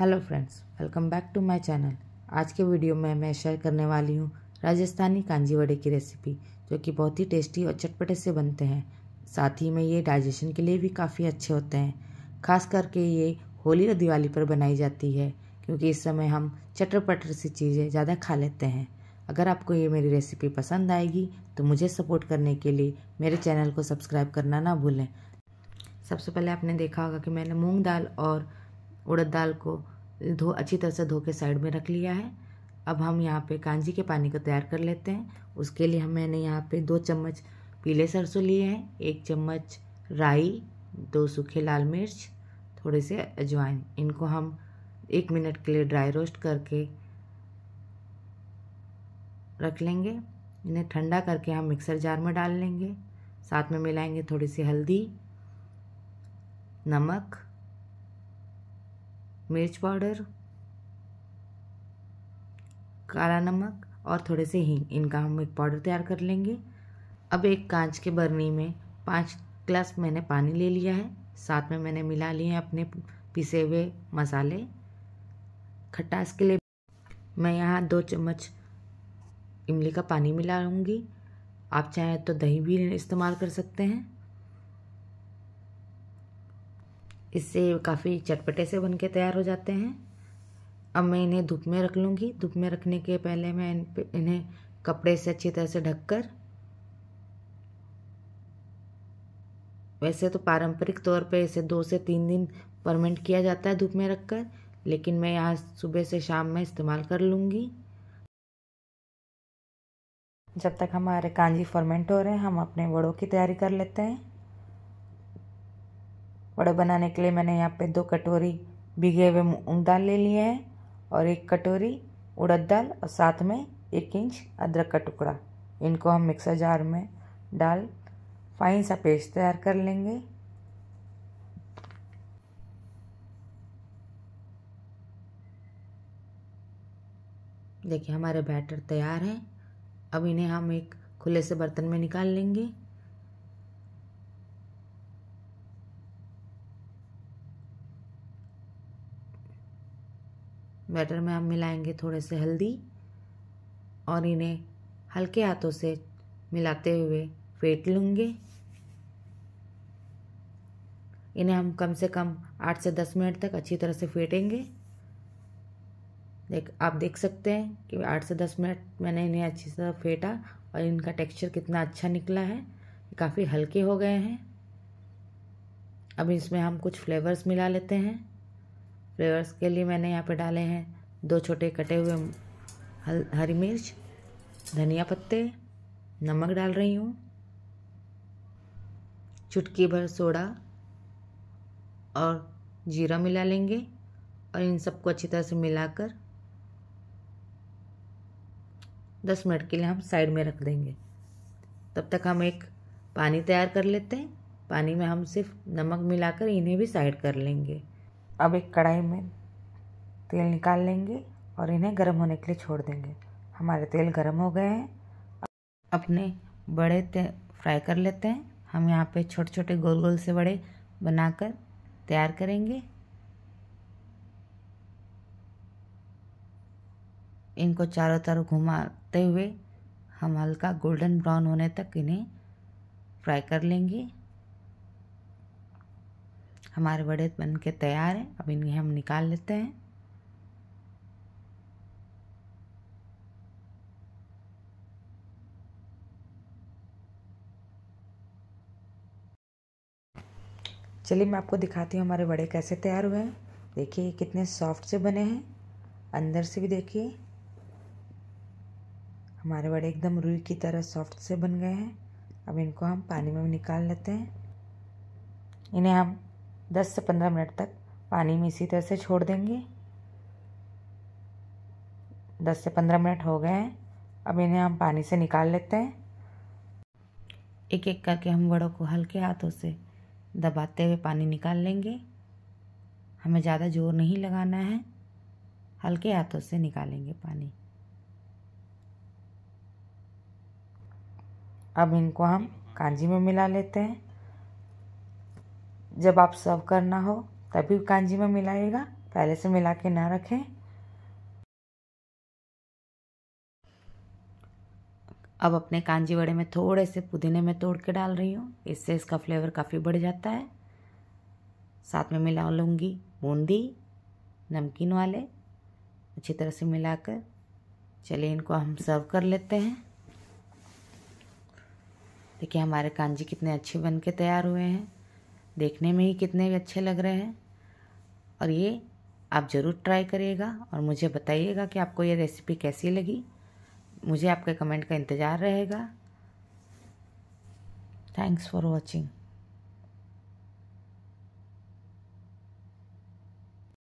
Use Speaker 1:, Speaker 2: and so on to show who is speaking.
Speaker 1: hello friends welcome back to my channel आज के video में मैं शेयर करने वाली हूँ राजस्थानी कांजी वड़े की रेसिपी जो कि बहुत ही टेस्टी और चटपटे से बनते हैं साथ ही में ये डाइजेशन के लिए भी काफ़ी अच्छे होते हैं खास करके ये होली और दिवाली पर बनाई जाती है क्योंकि इस समय हम चटरपटर सी चीज़ें ज़्यादा खा लेते हैं अगर आपको ये मेरी रेसिपी पसंद आएगी तो मुझे सपोर्ट करने के लिए मेरे चैनल को सब्सक्राइब करना ना भूलें सबसे पहले आपने देखा होगा कि मैंने मूंग दाल और उड़द दाल को धो अच्छी तरह से धो के साइड में रख लिया है अब हम यहाँ पे कांजी के पानी को तैयार कर लेते हैं उसके लिए हम मैंने यहाँ पे दो चम्मच पीले सरसों लिए हैं एक चम्मच राई दो सूखे लाल मिर्च थोड़े से अजवाइन इनको हम एक मिनट के लिए ड्राई रोस्ट करके रख लेंगे इन्हें ठंडा करके हम मिक्सर जार में डाल लेंगे साथ में मिलाएंगे थोड़ी सी हल्दी नमक मिर्च पाउडर काला नमक और थोड़े से हींग इनका हम एक पाउडर तैयार कर लेंगे अब एक कांच के बर्नी में पाँच ग्लास मैंने पानी ले लिया है साथ में मैंने मिला लिए हैं अपने पिसे हुए मसाले खटास के लिए मैं यहाँ दो चम्मच इमली का पानी मिला लूँगी आप चाहें तो दही भी इस्तेमाल कर सकते हैं इससे काफ़ी चटपटे से बन के तैयार हो जाते हैं अब मैं इन्हें धूप में रख लूँगी धूप में रखने के पहले मैं इन इन्हें कपड़े से अच्छी तरह से ढककर वैसे तो पारंपरिक तौर पे इसे दो से तीन दिन परमेंट किया जाता है धूप में रखकर लेकिन मैं यहाँ सुबह से शाम में इस्तेमाल कर लूँगी जब तक हमारे कांजी फर्मेंट हो रहे हैं हम अपने वड़ों की तैयारी कर लेते हैं वड़ा बनाने के लिए मैंने यहाँ पे दो कटोरी भिगे हुए मूंग दाल ले लिए हैं और एक कटोरी उड़द दाल और साथ में एक इंच अदरक का टुकड़ा इनको हम मिक्सर जार में डाल फाइन सा पेस्ट तैयार कर लेंगे देखिए हमारे बैटर तैयार हैं अब इन्हें हम एक खुले से बर्तन में निकाल लेंगे बैटर में हम मिलाएंगे थोड़े से हल्दी और इन्हें हल्के हाथों से मिलाते हुए फेंट लूँगे इन्हें हम कम से कम आठ से दस मिनट तक अच्छी तरह से फेंटेंगे देख आप देख सकते हैं कि आठ से दस मिनट मैंने इन्हें अच्छी तरह फेंटा और इनका टेक्सचर कितना अच्छा निकला है काफ़ी हल्के हो गए हैं अब इसमें हम कुछ फ्लेवर्स मिला लेते हैं फ्लेवर्स के लिए मैंने यहाँ पे डाले हैं दो छोटे कटे हुए हल हरी मिर्च धनिया पत्ते नमक डाल रही हूँ चुटकी भर सोडा और जीरा मिला लेंगे और इन सबको अच्छी तरह से मिलाकर दस मिनट के लिए हम साइड में रख देंगे तब तक हम एक पानी तैयार कर लेते हैं पानी में हम सिर्फ नमक मिलाकर इन्हें भी साइड कर लेंगे अब एक कढ़ाई में तेल निकाल लेंगे और इन्हें गर्म होने के लिए छोड़ देंगे हमारे तेल गर्म हो गए हैं अपने बड़े ते फ्राई कर लेते हैं हम यहाँ पे छोटे छोटे गोल गोल से बड़े बनाकर तैयार करेंगे इनको चारों तरफ घुमाते हुए हम हल्का गोल्डन ब्राउन होने तक इन्हें फ्राई कर लेंगे हमारे बड़े बन के तैयार हैं अब इन्हें हम निकाल लेते हैं चलिए मैं आपको दिखाती हूँ हमारे वड़े कैसे तैयार हुए हैं देखिए कितने सॉफ्ट से बने हैं अंदर से भी देखिए हमारे वड़े एकदम रुई की तरह सॉफ्ट से बन गए हैं अब इनको हम पानी में निकाल लेते हैं इन्हें हम 10 से 15 मिनट तक पानी में इसी तरह से छोड़ देंगे 10 से 15 मिनट हो गए हैं अब इन्हें हम पानी से निकाल लेते हैं एक एक करके हम वड़ों को हल्के हाथों से दबाते हुए पानी निकाल लेंगे हमें ज़्यादा जोर नहीं लगाना है हल्के हाथों से निकालेंगे पानी अब इनको हम कांजी में मिला लेते हैं जब आप सर्व करना हो तभी कांजी में मिलाइएगा पहले से मिला के ना रखें अब अपने कांजी वड़े में थोड़े से पुदीने में तोड़ के डाल रही हूँ इससे इसका फ्लेवर काफ़ी बढ़ जाता है साथ में मिला लूँगी बूंदी नमकीन वाले अच्छी तरह से मिलाकर चलिए इनको हम सर्व कर लेते हैं देखिए हमारे कांजी कितने अच्छे बन के तैयार हुए हैं देखने में ही कितने भी अच्छे लग रहे हैं और ये आप ज़रूर ट्राई करिएगा और मुझे बताइएगा कि आपको ये रेसिपी कैसी लगी मुझे आपके कमेंट का इंतज़ार रहेगा थैंक्स फॉर वॉचिंग